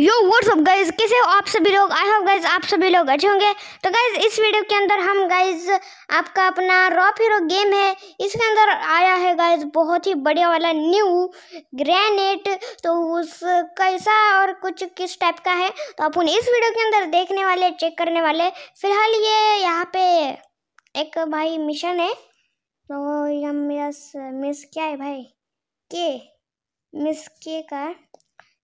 यो what's up guys कैसे हो आप सभी लोग आई हो गाइज आप सभी लोग अच्छे होंगे तो गाइज इस वीडियो के अंदर हम गाइज आपका अपना रॉप हीरो गेम है इसके अंदर आया है गाइज बहुत ही बढ़िया वाला न्यू ग्रेनेट तो उस कैसा और कुछ किस टाइप का है तो अपन इस वीडियो के अंदर देखने वाले चेक करने वाले फिलहाल ये यहाँ पे एक भाई मिशन है तो यस मिस क्या है भाई के मिस के का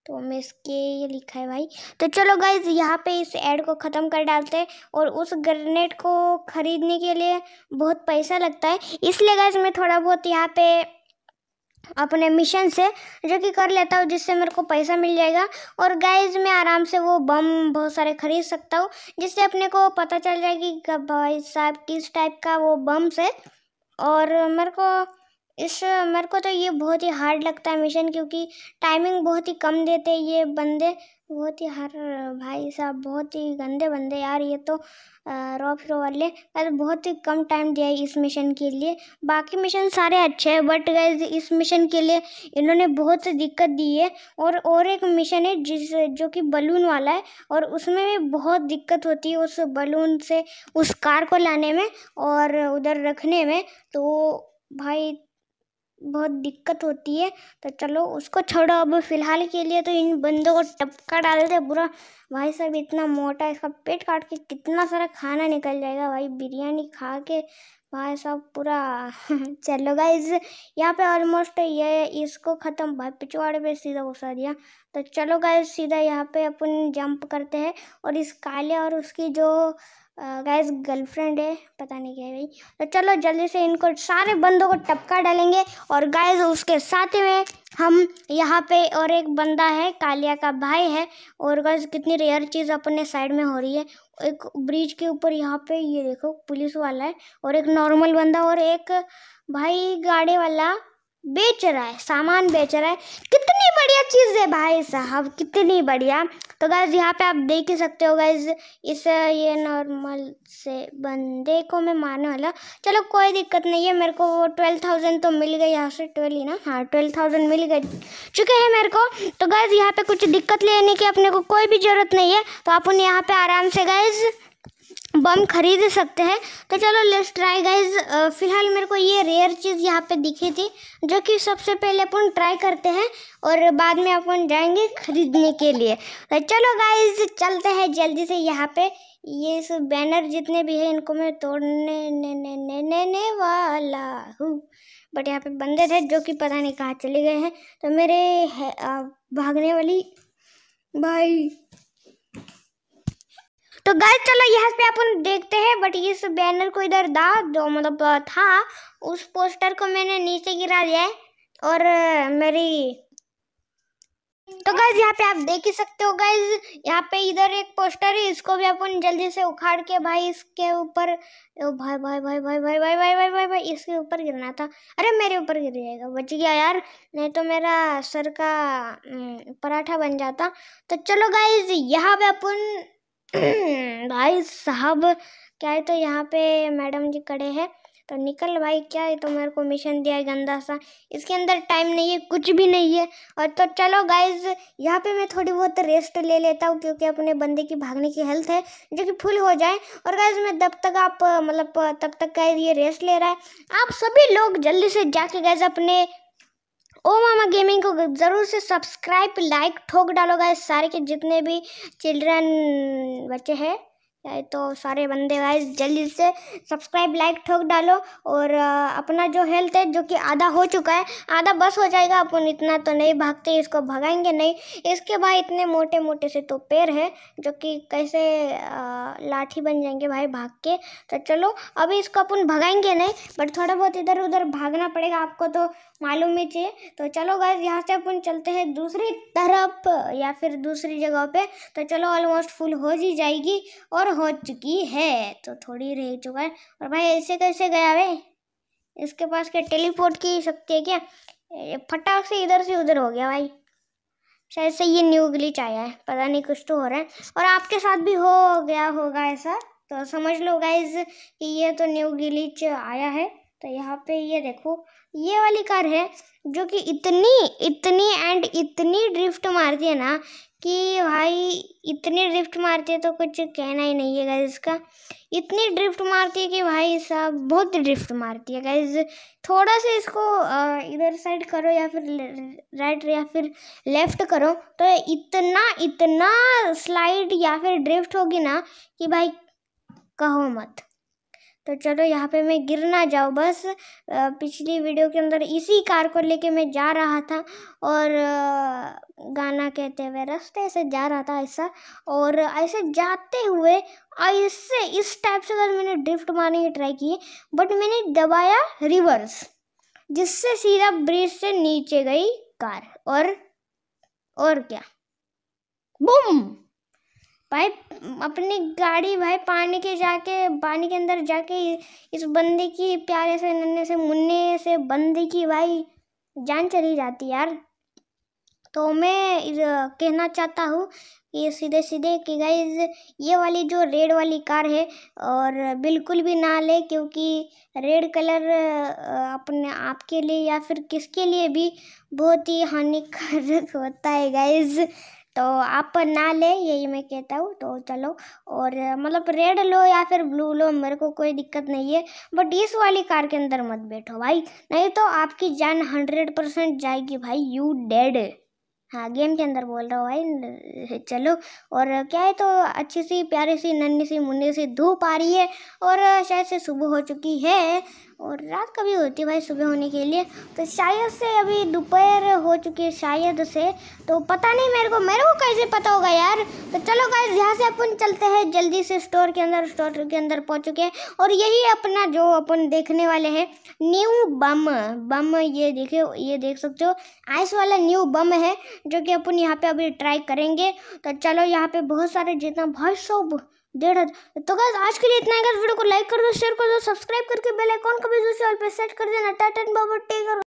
तो मैं इसके ये लिखा है भाई तो चलो गाइज यहाँ पे इस एड को ख़त्म कर डालते हैं और उस ग्रेनेड को ख़रीदने के लिए बहुत पैसा लगता है इसलिए गाइज मैं थोड़ा बहुत यहाँ पे अपने मिशन से जो कि कर लेता हूँ जिससे मेरे को पैसा मिल जाएगा और गाइज मैं आराम से वो बम बहुत सारे खरीद सकता हूँ जिससे अपने को पता चल जाएगी भाई साहब किस टाइप का वो बम्स है और मेरे को इस मेरे को तो ये बहुत ही हार्ड लगता है मिशन क्योंकि टाइमिंग बहुत ही कम देते ये बंदे बहुत ही हर भाई साहब बहुत ही गंदे बंदे यार ये तो रॉ फ्रो वाले पर बहुत ही कम टाइम दिया है इस मिशन के लिए बाकी मिशन सारे अच्छे हैं बट गाइज इस मिशन के लिए इन्होंने बहुत सी दिक्कत दी है और और एक मिशन है जिस जो कि बलून वाला है और उसमें भी बहुत दिक्कत होती है उस बलून से उस कार को लाने में और उधर रखने में तो भाई बहुत दिक्कत होती है तो चलो उसको छोड़ो अब फ़िलहाल के लिए तो इन बंदों को टपका डाल दे बुरा भाई साहब इतना मोटा इसका पेट काट के कितना सारा खाना निकल जाएगा भाई बिरयानी खा के भाई साहब पूरा चलो गाइज यहाँ पे ऑलमोस्ट ये इसको ख़त्म भाई पिछवाड़े पे सीधा घुसा दिया तो चलो गाइज सीधा यहाँ पे अपन जंप करते हैं और इस काले और उसकी जो गैस गर्लफ्रेंड है पता नहीं क्या है भाई तो चलो जल्दी से इनको सारे बंदों को टपका डालेंगे और गैस उसके साथ में हम यहाँ पे और एक बंदा है कालिया का भाई है और गैस कितनी रेयर चीज़ अपने साइड में हो रही है एक ब्रिज के ऊपर यहाँ पे ये देखो पुलिस वाला है और एक नॉर्मल बंदा और एक भाई गाड़ी वाला बेच रहा है सामान बेच रहा है कितनी बढ़िया चीज़ है भाई साहब कितनी बढ़िया तो गैज़ यहाँ पे आप देख ही सकते हो गैज़ इस ये नॉर्मल से बंदे को मैं मारने वाला चलो कोई दिक्कत नहीं है मेरे को वो ट्वेल्व थाउजेंड तो मिल गई यहाँ से ट्वेल्व ही ना हाँ ट्वेल्व थाउजेंड मिल गए चुके हैं मेरे को तो गैज़ यहाँ पे कुछ दिक्कत लेने की अपने को कोई भी ज़रूरत नहीं है तो आप उन्हें यहाँ पर आराम से गाइज बम खरीद सकते हैं तो चलो लेट्स ट्राई गाइज फिलहाल मेरे को ये रेयर चीज़ यहाँ पे दिखी थी जो कि सबसे पहले अपन ट्राई करते हैं और बाद में अपन जाएंगे खरीदने के लिए तो चलो गाइज चलते हैं जल्दी से यहाँ पे ये सब बैनर जितने भी हैं इनको मैं तोड़ने ने ने ने ने ने वाला हूँ बट यहाँ पे बंदे थे जो कि पता नहीं कहाँ चले गए हैं तो मेरे है, आ, भागने वाली भाई तो गए चलो यहाँ पे अपन देखते हैं बट इस बैनर को इधर दा जो मतलब था उस पोस्टर को मैंने नीचे गिरा दिया है और मेरी तो गाइज यहाँ पे आप देख ही सकते हो गाइज यहाँ पे इधर एक पोस्टर है इसको भी अपन जल्दी से उखाड़ के भाई इसके ऊपर भाई भाई भाई भाई भाई भाई भाई भाई भाई भाई इसके ऊपर गिरना था अरे मेरे ऊपर गिर जाएगा बच गया यार नहीं तो मेरा सर का पराठा बन जाता तो चलो गाइज यहाँ पे अपन भाई साहब क्या है तो यहाँ पे मैडम जी खड़े हैं तो निकल भाई क्या है तो मेरे को मिशन दिया है गंदा सा इसके अंदर टाइम नहीं है कुछ भी नहीं है और तो चलो गाइज यहाँ पे मैं थोड़ी बहुत रेस्ट ले लेता हूँ क्योंकि अपने बंदे की भागने की हेल्थ है जो कि फुल हो जाए और गाइज मैं तब तक आप मतलब तब तक गाइज ये रेस्ट ले रहा है आप सभी लोग जल्दी से जाके गाइज अपने ओ मामा गेमिंग को ज़रूर से सब्सक्राइब लाइक ठोक डालोगा सारे के जितने भी चिल्ड्रन बच्चे हैं चाहे तो सारे बंदे गाइस जल्दी से सब्सक्राइब लाइक ठोक डालो और अपना जो हेल्थ है जो कि आधा हो चुका है आधा बस हो जाएगा अपन इतना तो नहीं भागते इसको भगाएंगे नहीं इसके बाद इतने मोटे मोटे से तो पैर है जो कि कैसे लाठी बन जाएंगे भाई भाग के तो चलो अभी इसको अपन भगाएंगे नहीं बट थोड़ा बहुत इधर उधर भागना पड़ेगा आपको तो मालूम ही चाहिए तो चलो गाइस यहाँ से अपन चलते हैं दूसरी तरफ या फिर दूसरी जगह पे तो चलो ऑलमोस्ट फुल हो ही जाएगी और हो चुकी है तो थोड़ी रह चुका है और भाई ऐसे कैसे गया वे इसके पास क्या टेलीपोर्ट की शक्ति है क्या फटाक से इधर से उधर हो गया भाई शायद से ये न्यू ग्लिच आया है पता नहीं कुछ तो हो रहा है और आपके साथ भी हो गया होगा ऐसा तो समझ लो गाइज कि ये तो न्यू ग्लिच आया है तो यहाँ पे ये देखो ये वाली कार है जो कि इतनी इतनी एंड इतनी ड्रिफ्ट मारती है ना कि भाई इतनी ड्रिफ्ट मारती है तो कुछ कहना ही नहीं है गैस इसका इतनी ड्रिफ्ट मारती है कि भाई साहब बहुत ड्रिफ्ट मारती है गैस थोड़ा सा इसको इधर साइड करो या फिर राइट या फिर लेफ्ट करो तो इतना इतना स्लाइड या फिर ड्रिफ्ट होगी ना कि भाई कहो मत तो चलो यहाँ पे मैं गिर ना जाऊँ बस पिछली वीडियो के अंदर इसी कार को लेके मैं जा रहा था और गाना कहते हुए रास्ते ऐसे जा रहा था ऐसा और ऐसे जाते हुए इससे इस टाइप से अगर तो मैंने ड्रिफ्ट मारने की ट्राई की बट मैंने दबाया रिवर्स जिससे सीधा ब्रिज से नीचे गई कार और और क्या बुम भाई अपनी गाड़ी भाई पानी के जाके पानी के अंदर जाके इस बंदे की प्यारे से नन्हे से मुन्ने से बंदे की भाई जान चली जाती यार तो मैं कहना चाहता हूँ कि सीधे सीधे कि गाइज ये वाली जो रेड वाली कार है और बिल्कुल भी ना ले क्योंकि रेड कलर अपने आपके लिए या फिर किसके लिए भी बहुत ही हानिकारक होता है गाइज तो आप ना ले यही मैं कहता हूँ तो चलो और मतलब रेड लो या फिर ब्लू लो मेरे को कोई दिक्कत नहीं है बट इस वाली कार के अंदर मत बैठो भाई नहीं तो आपकी जान हंड्रेड परसेंट जाएगी भाई यू डेड हाँ गेम के अंदर बोल रहा हूँ भाई चलो और क्या है तो अच्छी सी प्यारी सी नन्ही सी मुन्नी सी धूप आ रही है और शायद से सुबह हो चुकी है और रात कभी होती है भाई सुबह होने के लिए तो शायद से अभी दोपहर हो चुकी है शायद से तो पता नहीं मेरे को मेरे को कैसे पता होगा यार तो चलो भाई यहाँ से अपन चलते हैं जल्दी से स्टोर के अंदर स्टोर के अंदर पहुँच चुके हैं और यही अपना जो अपन देखने वाले हैं न्यू बम बम ये देखे ये देख सकते हो आइस वाला न्यू बम है जो कि अपन यहाँ पे अभी ट्राई करेंगे तो चलो यहाँ पे बहुत सारे जितना भाई सौ डेढ़ हजार तो गैस आज के लिए इतना है वीडियो को लाइक कर दो शेयर कर दो सब्सक्राइब करके बेल आइकॉन को भी दूसरे और पे सेट कर देना टाटा बाबा टेक